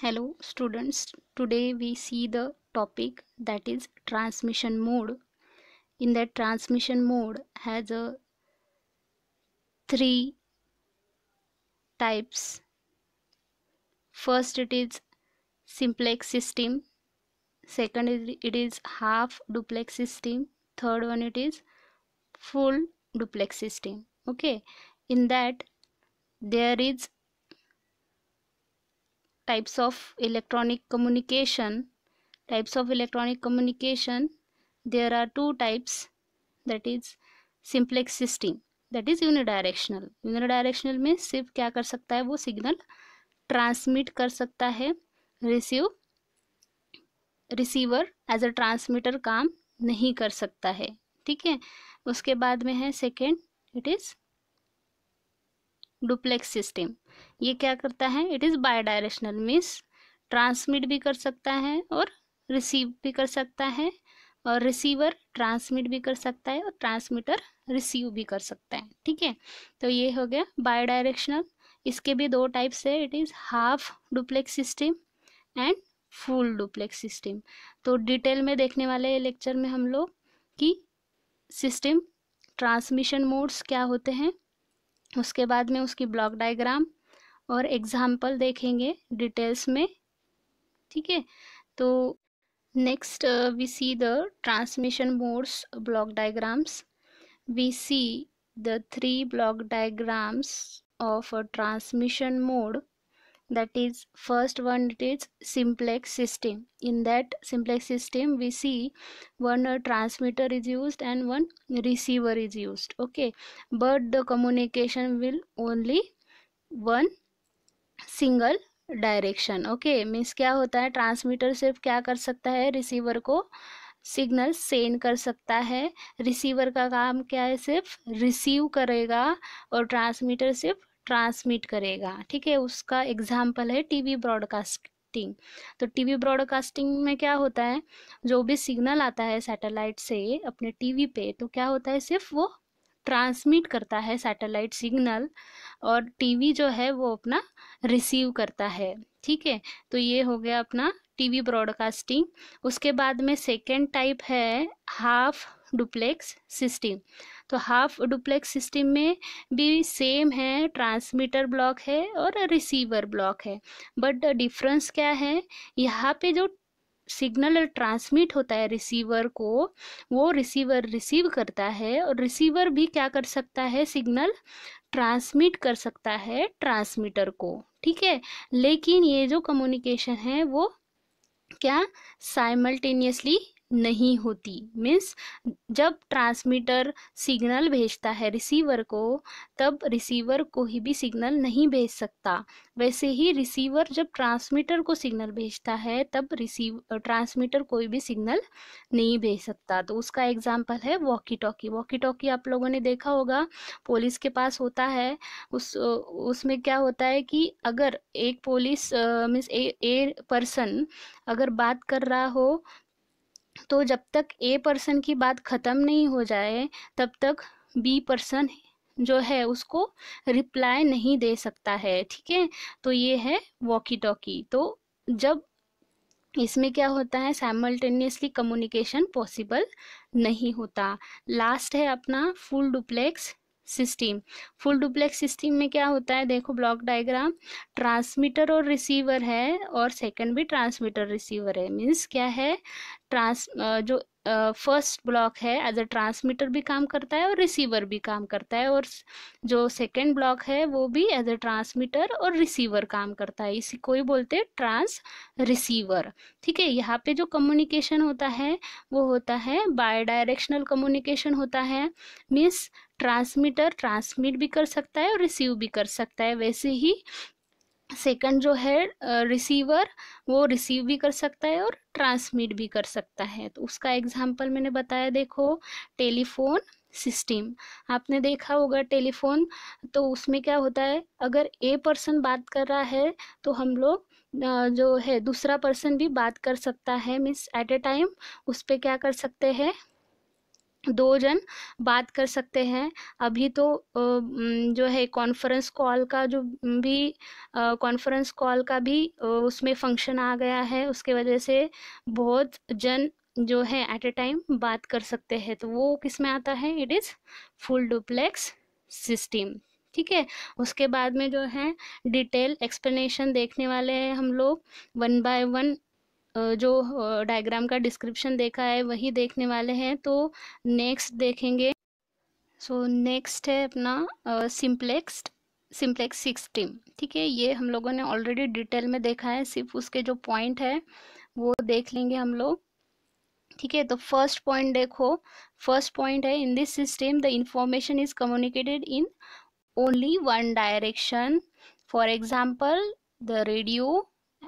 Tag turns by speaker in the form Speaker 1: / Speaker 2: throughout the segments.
Speaker 1: hello students today we see the topic that is transmission mode in that transmission mode has a three types first it is simplex system second it is half duplex system third one it is full duplex system okay in that there is types of electronic communication types of electronic communication there are two types that is simplex system that is unidirectional unidirectional में सिर्फ क्या कर सकता है वो signal transmit कर सकता है receive receiver as a transmitter काम नहीं कर सकता है ठीक है उसके बाद में है second it is duplex system ये क्या करता है it is bidirectional means transmit भी कर सकता है और रिसीव भी कर सकता है और रिसीवर ट्रांसमिट भी कर सकता है और ट्रांसमीटर रिसीव भी कर सकता है ठीक है तो ये हो गया बाई डायरेक्शनल इसके भी दो टाइप्स है it is half duplex system and full duplex system तो डिटेल में देखने वाले लेक्चर में हम लोग कि सिस्टम ट्रांसमिशन मोड्स क्या होते हैं उसके बाद में उसकी ब्लॉक डायग्राम और एग्जाम्पल देखेंगे डिटेल्स में ठीक है तो next we see the transmission modes block diagrams we see the three block diagrams of transmission mode that is first one it is simplex system in that simplex system we see one uh, transmitter is used and one receiver is used okay but the communication will only one single direction okay means क्या होता है transmitter सिर्फ क्या कर सकता है receiver को signal send कर सकता है रिसीवर का काम क्या है सिर्फ रिसीव करेगा और ट्रांसमीटर सिर्फ ट्रांसमिट करेगा ठीक है उसका एग्जाम्पल है टीवी ब्रॉडकास्टिंग तो टीवी ब्रॉडकास्टिंग में क्या होता है जो भी सिग्नल आता है सैटेलाइट से अपने टीवी पे तो क्या होता है सिर्फ वो ट्रांसमिट करता है सैटेलाइट सिग्नल और टीवी जो है वो अपना रिसीव करता है ठीक है तो ये हो गया अपना टीवी ब्रॉडकास्टिंग उसके बाद में सेकेंड टाइप है हाफ डुप्लेक्स सिस्टम तो हाफ डुप्लेक्स सिस्टम में भी सेम है ट्रांसमीटर ब्लॉक है और रिसीवर ब्लॉक है बट डिफरेंस क्या है यहाँ पे जो सिग्नल ट्रांसमिट होता है रिसीवर को वो रिसीवर रिसीव करता है और रिसीवर भी क्या कर सकता है सिग्नल ट्रांसमिट कर सकता है ट्रांसमीटर को ठीक है लेकिन ये जो कम्युनिकेशन है वो क्या साइमल्टेनियसली नहीं होती मीन्स जब ट्रांसमीटर सिग्नल भेजता है रिसीवर को तब रिसीवर कोई भी सिग्नल नहीं भेज सकता वैसे ही रिसीवर जब ट्रांसमीटर को सिग्नल भेजता है तब रिसीव ट्रांसमीटर कोई भी सिग्नल नहीं भेज सकता तो उसका एग्जाम्पल है वॉकी टॉकी वॉकी टॉकी आप लोगों ने देखा होगा पुलिस के पास होता है उस उसमें क्या होता है कि अगर एक पुलिस मीन्स ए पर्सन अगर बात कर रहा हो तो जब तक ए पर्सन की बात ख़त्म नहीं हो जाए तब तक बी पर्सन जो है उसको रिप्लाई नहीं दे सकता है ठीक है तो ये है वॉकी टॉकी तो जब इसमें क्या होता है साइमल्टेनियसली कम्युनिकेशन पॉसिबल नहीं होता लास्ट है अपना full duplex system full duplex system में क्या होता है देखो ब्लॉक डायग्राम ट्रांसमीटर और रिसीवर है और सेकंड भी ट्रांसमीटर रिसीवर है मीन्स क्या है ट्रांस जो फर्स्ट ब्लॉक है एज अ ट्रांसमीटर भी काम करता है और रिसीवर भी काम करता है और जो सेकेंड ब्लॉक है वो भी एज अ ट्रांसमीटर और रिसीवर काम करता है इसी को ही बोलते हैं ट्रांस रिसीवर ठीक है यहाँ पे जो कम्युनिकेशन होता है वो होता है बाय डायरेक्शनल कम्युनिकेशन होता है मीन्स ट्रांसमीटर ट्रांसमिट भी कर सकता है और रिसीव भी कर सकता है वैसे ही सेकंड जो है रिसीवर वो रिसीव भी कर सकता है और ट्रांसमिट भी कर सकता है तो उसका एग्जाम्पल मैंने बताया देखो टेलीफोन सिस्टम आपने देखा होगा टेलीफोन तो उसमें क्या होता है अगर ए पर्सन बात कर रहा है तो हम लोग जो है दूसरा पर्सन भी बात कर सकता है मीन्स एट ए टाइम उस पर क्या कर सकते हैं दो जन बात कर सकते हैं अभी तो जो है कॉन्फ्रेंस कॉल का जो भी कॉन्फ्रेंस कॉल का भी उसमें फंक्शन आ गया है उसके वजह से बहुत जन जो है एट ए टाइम बात कर सकते हैं तो वो किस में आता है it is full duplex system ठीक है उसके बाद में जो है डिटेल एक्सप्लेनेशन देखने वाले हैं हम लोग वन बाय वन जो डायग्राम का डिस्क्रिप्शन देखा है वही देखने वाले हैं तो नेक्स्ट देखेंगे सो so, नेक्स्ट है अपना सिंप्लेक्स सिंप्लेक्स सिक्सटीन ठीक है ये हम लोगों ने ऑलरेडी डिटेल में देखा है सिर्फ उसके जो पॉइंट है वो देख लेंगे हम लोग ठीक है तो फर्स्ट पॉइंट देखो फर्स्ट पॉइंट है in this system the information is communicated in only one direction for example the radio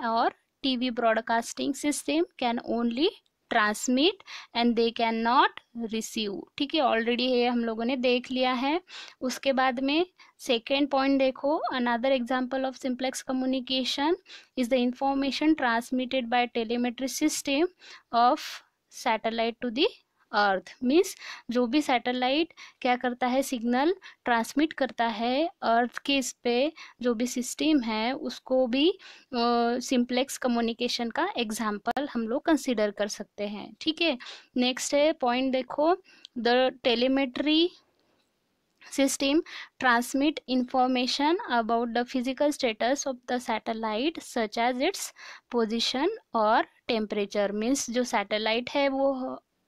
Speaker 1: और TV broadcasting system can only transmit and they can not receive ठीक है ऑलरेडी ये हम लोगों ने देख लिया है उसके बाद में सेकेंड पॉइंट देखो another example of simplex communication is the information transmitted by telemetry system of satellite to the earth means जो भी सैटेलाइट क्या करता है सिग्नल ट्रांसमिट करता है अर्थ के इस पे जो भी सिस्टम है उसको भी सिंप्लेक्स कम्युनिकेशन का एग्जाम्पल हम लोग कंसिडर कर सकते हैं ठीक है नेक्स्ट है पॉइंट देखो the telemetry system transmit information about the physical status of the satellite such as its position और टेम्परेचर मीन्स जो सैटेलाइट है वो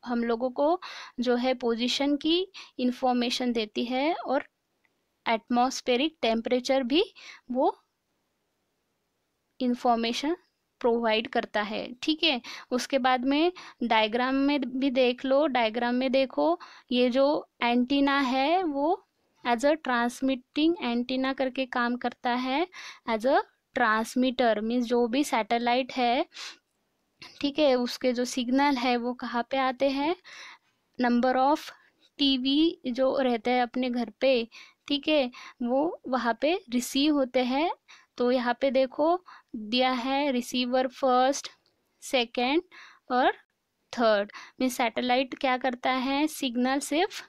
Speaker 1: हम लोगों को जो है पोजीशन की इंफॉर्मेशन देती है और एटमॉस्फेरिक टेम्परेचर भी वो इंफॉर्मेशन प्रोवाइड करता है ठीक है उसके बाद में डायग्राम में भी देख लो डायग्राम में देखो ये जो एंटीना है वो एज अ ट्रांसमिटिंग एंटीना करके काम करता है एज अ ट्रांसमीटर मीन्स जो भी सैटेलाइट है ठीक है उसके जो सिग्नल है वो कहाँ पे आते हैं नंबर ऑफ टीवी जो रहते हैं अपने घर पे ठीक है वो वहाँ पे रिसीव होते हैं तो यहाँ पे देखो दिया है रिसीवर फर्स्ट सेकंड और थर्ड मीन सैटेलाइट क्या करता है सिग्नल सिर्फ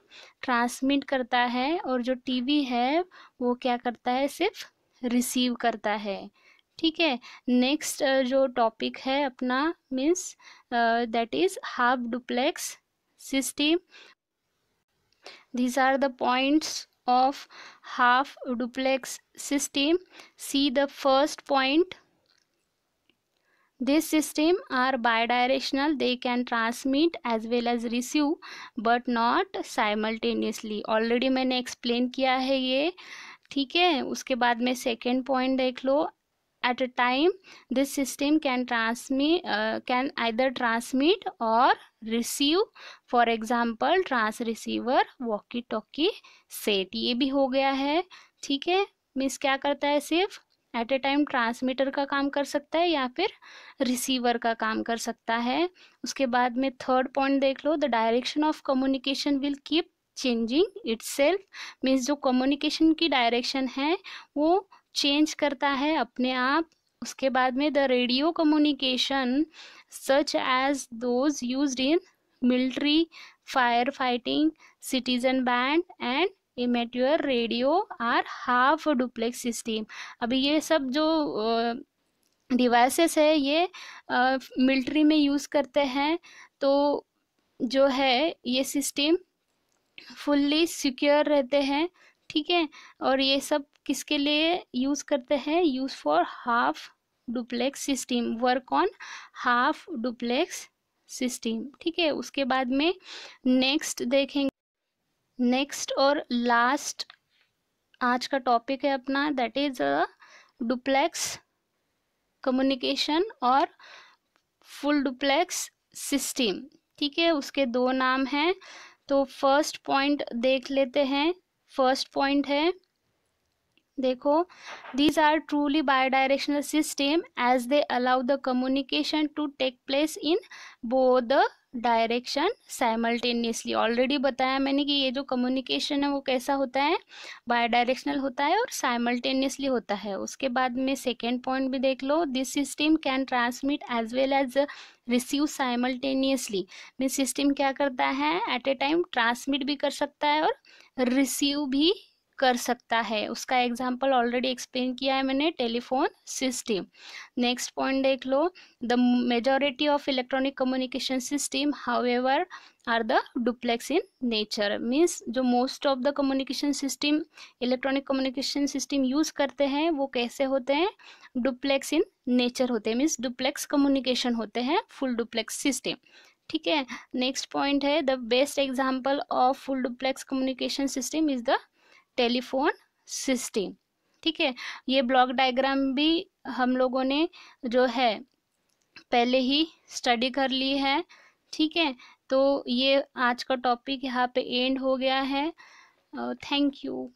Speaker 1: ट्रांसमिट करता है और जो टीवी है वो क्या करता है सिर्फ रिसीव करता है ठीक है नेक्स्ट जो टॉपिक है अपना means that is half duplex system these are the points of half duplex system see the first point this system are bidirectional they can transmit as well as receive but not simultaneously already मैंने explain किया है ये ठीक है उसके बाद में second point देख लो at a time this system can transmit uh, can either transmit or receive for example trans receiver walkie talkie set ये भी हो गया है ठीक है मीन्स क्या करता है सिर्फ एट ए टाइम ट्रांसमीटर का काम कर सकता है या फिर रिसीवर का काम कर सकता है उसके बाद में थर्ड पॉइंट देख लो the direction of communication will keep changing itself means जो कम्युनिकेशन की डायरेक्शन है वो चेंज करता है अपने आप उसके बाद में the radio communication such as those use in military fire fighting citizen band and amateur radio are half duplex system अभी ये सब जो डिवाइसेस है ये मिलिट्री में यूज़ करते हैं तो जो है ये सिस्टम फुल्ली सिक्योर रहते हैं ठीक है और ये सब किसके लिए यूज़ करते हैं use for half duplex system work on half duplex system ठीक है उसके बाद में नेक्स्ट देखेंगे नेक्स्ट और लास्ट आज का टॉपिक है अपना that is a duplex communication और फुल डुप्लेक्स सिस्टम ठीक है उसके दो नाम हैं तो फर्स्ट पॉइंट देख लेते हैं फर्स्ट पॉइंट है देखो these are truly bidirectional directional system as they allow communication to take place in both the direction simultaneously already बताया मैंने कि ये जो कम्युनिकेशन है वो कैसा होता है बाय डायरेक्शनल होता है और साइमल्टेनियसली होता है उसके बाद में सेकेंड पॉइंट भी देख लो this system can transmit as well as receive simultaneously mean system क्या करता है एट ए टाइम ट्रांसमिट भी कर सकता है और रिसीव भी कर सकता है उसका एग्जाम्पल ऑलरेडी एक्सप्लेन किया है मैंने टेलीफोन सिस्टम नेक्स्ट पॉइंट देख लो the majority of electronic communication system however are the duplex in nature means जो most of the communication system electronic communication system use करते हैं वो कैसे होते हैं डुप्लेक्स इन नेचर होते हैं मीन्स डुप्लेक्स कम्युनिकेशन होते हैं फुल डुप्लेक्स सिस्टम ठीक है नेक्स्ट पॉइंट है the best example of full duplex communication system is the telephone system ठीक है ये ब्लॉक डायग्राम भी हम लोगों ने जो है पहले ही स्टडी कर ली है ठीक है तो ये आज का टॉपिक यहाँ पे एंड हो गया है थैंक यू